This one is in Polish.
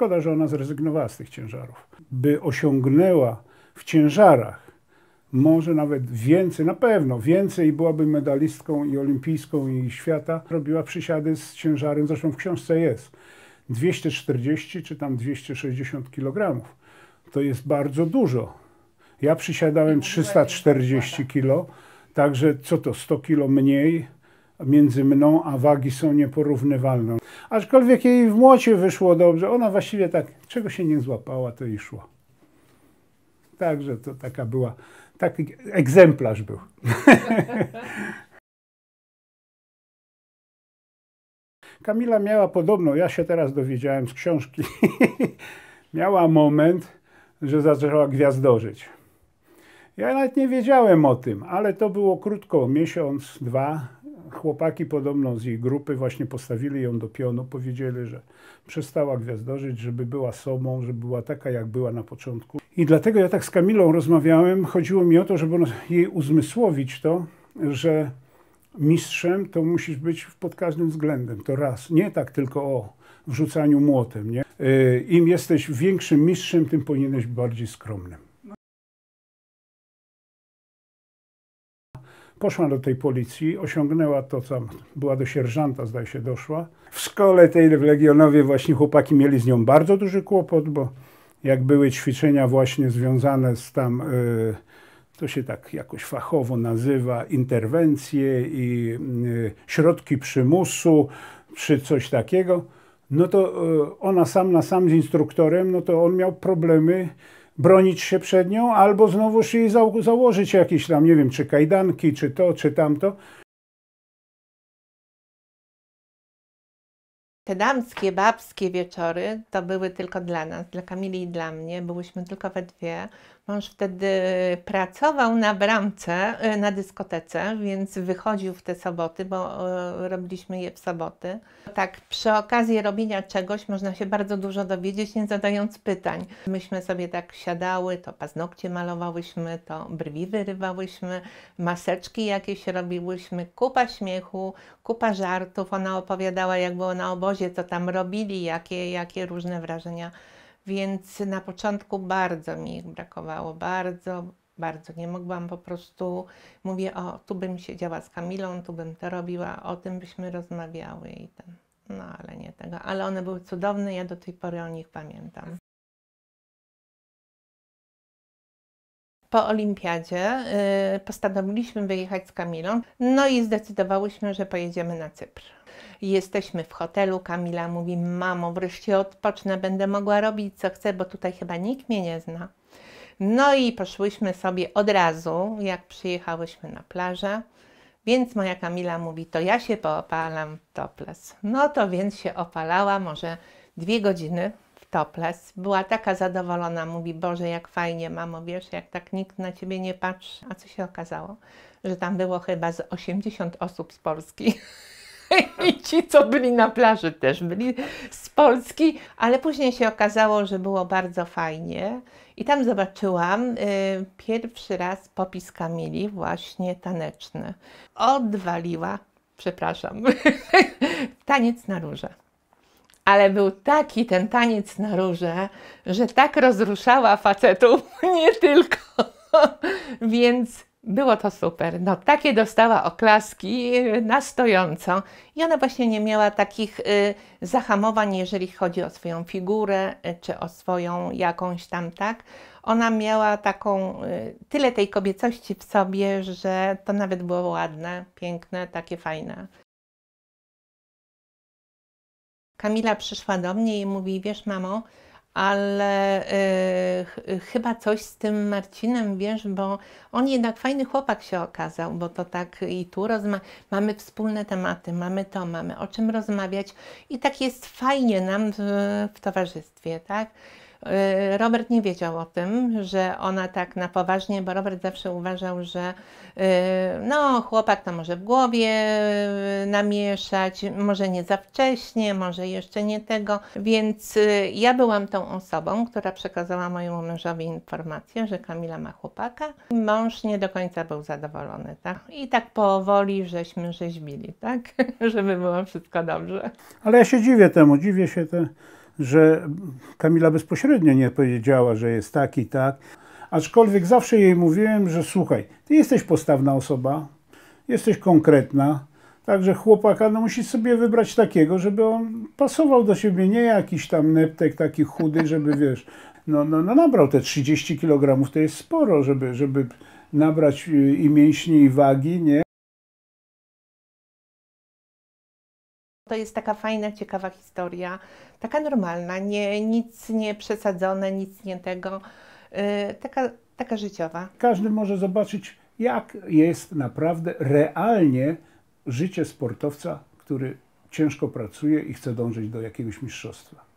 Szkoda, że ona zrezygnowała z tych ciężarów. By osiągnęła w ciężarach może nawet więcej, na pewno więcej byłaby medalistką i olimpijską i świata. Robiła przysiady z ciężarem, zresztą w książce jest 240 czy tam 260 kg. To jest bardzo dużo. Ja przysiadałem 340 kg, także co to 100 kg mniej między mną a wagi są nieporównywalne. Aczkolwiek jej w młocie wyszło dobrze. Ona właściwie tak, czego się nie złapała, to i szło. Także to taka była, taki egzemplarz był. Kamila miała podobno, ja się teraz dowiedziałem z książki, miała moment, że zaczęła gwiazdożyć. Ja nawet nie wiedziałem o tym, ale to było krótko, miesiąc, dwa, chłopaki podobno z jej grupy właśnie postawili ją do pionu, powiedzieli, że przestała gwiazdożyć, żeby była sobą, żeby była taka, jak była na początku. I dlatego ja tak z Kamilą rozmawiałem, chodziło mi o to, żeby jej uzmysłowić to, że mistrzem to musisz być pod każdym względem, to raz. Nie tak tylko o wrzucaniu młotem, nie? Y, Im jesteś większym mistrzem, tym powinieneś być bardziej skromnym. Poszła do tej policji, osiągnęła to, co była do sierżanta, zdaje się, doszła. W szkole tej w Legionowie właśnie chłopaki mieli z nią bardzo duży kłopot, bo jak były ćwiczenia właśnie związane z tam, y, to się tak jakoś fachowo nazywa, interwencje i y, środki przymusu, czy coś takiego, no to y, ona sam na sam z instruktorem, no to on miał problemy bronić się przed nią, albo znowu jej założyć jakieś tam, nie wiem, czy kajdanki, czy to, czy tamto. Te damskie, babskie wieczory to były tylko dla nas, dla Kamili i dla mnie. Byłyśmy tylko we dwie. Mąż wtedy pracował na bramce, y, na dyskotece, więc wychodził w te soboty, bo y, robiliśmy je w soboty. Tak, przy okazji robienia czegoś można się bardzo dużo dowiedzieć, nie zadając pytań. Myśmy sobie tak siadały, to paznokcie malowałyśmy, to brwi wyrywałyśmy, maseczki jakieś robiłyśmy, kupa śmiechu, kupa żartów. Ona opowiadała, jak było na obozie, co tam robili, jakie, jakie różne wrażenia więc na początku bardzo mi ich brakowało, bardzo, bardzo. Nie mogłam po prostu, mówię, o tu bym siedziała z Kamilą, tu bym to robiła, o tym byśmy rozmawiały i ten. No ale nie tego, ale one były cudowne, ja do tej pory o nich pamiętam. po olimpiadzie y, postanowiliśmy wyjechać z Kamilą, no i zdecydowałyśmy, że pojedziemy na Cypr. Jesteśmy w hotelu, Kamila mówi, mamo, wreszcie odpocznę, będę mogła robić co chcę, bo tutaj chyba nikt mnie nie zna. No i poszłyśmy sobie od razu, jak przyjechałyśmy na plażę, więc moja Kamila mówi, to ja się poopalam topless. No to więc się opalała może dwie godziny, topless. Była taka zadowolona, mówi, Boże, jak fajnie, mamo, wiesz, jak tak nikt na Ciebie nie patrzy. A co się okazało? Że tam było chyba z 80 osób z Polski. I ci, co byli na plaży, też byli z Polski, ale później się okazało, że było bardzo fajnie. I tam zobaczyłam y, pierwszy raz popis Kamili, właśnie taneczny. Odwaliła, przepraszam, taniec na róże ale był taki ten taniec na róże, że tak rozruszała facetów, nie tylko. Więc było to super. No, takie dostała oklaski na stojąco. I ona właśnie nie miała takich y, zahamowań, jeżeli chodzi o swoją figurę, y, czy o swoją jakąś tam, tak? Ona miała taką, y, tyle tej kobiecości w sobie, że to nawet było ładne, piękne, takie fajne. Kamila przyszła do mnie i mówi: Wiesz, mamo, ale y, chyba coś z tym Marcinem, wiesz, bo on jednak fajny chłopak się okazał, bo to tak i tu mamy wspólne tematy, mamy to, mamy o czym rozmawiać i tak jest fajnie nam w, w towarzystwie, tak? E, Robert nie wiedział o tym, że ona tak na poważnie, bo Robert zawsze uważał, że e, no, chłopak to może w głowie e, namieszać, może nie za wcześnie, może jeszcze nie tego. Więc ja byłam tą osobą, która przekazała mojemu mężowi informację, że Kamila ma chłopaka. Mąż nie do końca był zadowolony, tak? I tak powoli żeśmy rzeźbili, tak? Żeby było wszystko dobrze. Ale ja się dziwię temu, dziwię się te że Kamila bezpośrednio nie powiedziała, że jest tak i tak. Aczkolwiek zawsze jej mówiłem, że słuchaj, ty jesteś postawna osoba, jesteś konkretna, także chłopaka no, musisz sobie wybrać takiego, żeby on pasował do siebie, nie jakiś tam neptek taki chudy, żeby wiesz, no, no, no nabrał te 30 kg, to jest sporo, żeby, żeby nabrać y, i mięśni i wagi, nie? to jest taka fajna, ciekawa historia, taka normalna, nie, nic nie przesadzone, nic nie tego, yy, taka, taka życiowa. Każdy może zobaczyć, jak jest naprawdę realnie życie sportowca, który ciężko pracuje i chce dążyć do jakiegoś mistrzostwa.